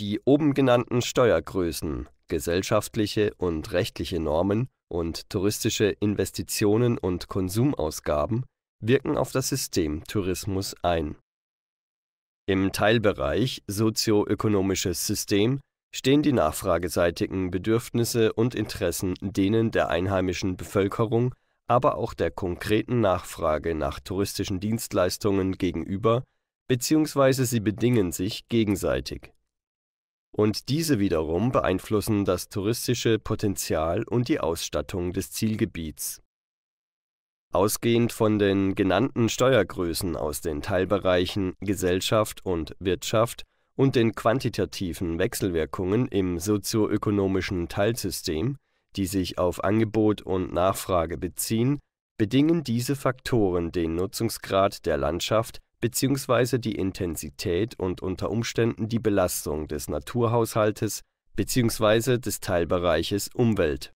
Die oben genannten Steuergrößen, gesellschaftliche und rechtliche Normen und touristische Investitionen und Konsumausgaben wirken auf das System Tourismus ein. Im Teilbereich sozioökonomisches System stehen die nachfrageseitigen Bedürfnisse und Interessen denen der einheimischen Bevölkerung, aber auch der konkreten Nachfrage nach touristischen Dienstleistungen gegenüber, beziehungsweise sie bedingen sich gegenseitig und diese wiederum beeinflussen das touristische Potenzial und die Ausstattung des Zielgebiets. Ausgehend von den genannten Steuergrößen aus den Teilbereichen Gesellschaft und Wirtschaft und den quantitativen Wechselwirkungen im sozioökonomischen Teilsystem, die sich auf Angebot und Nachfrage beziehen, bedingen diese Faktoren den Nutzungsgrad der Landschaft beziehungsweise die Intensität und unter Umständen die Belastung des Naturhaushaltes beziehungsweise des Teilbereiches Umwelt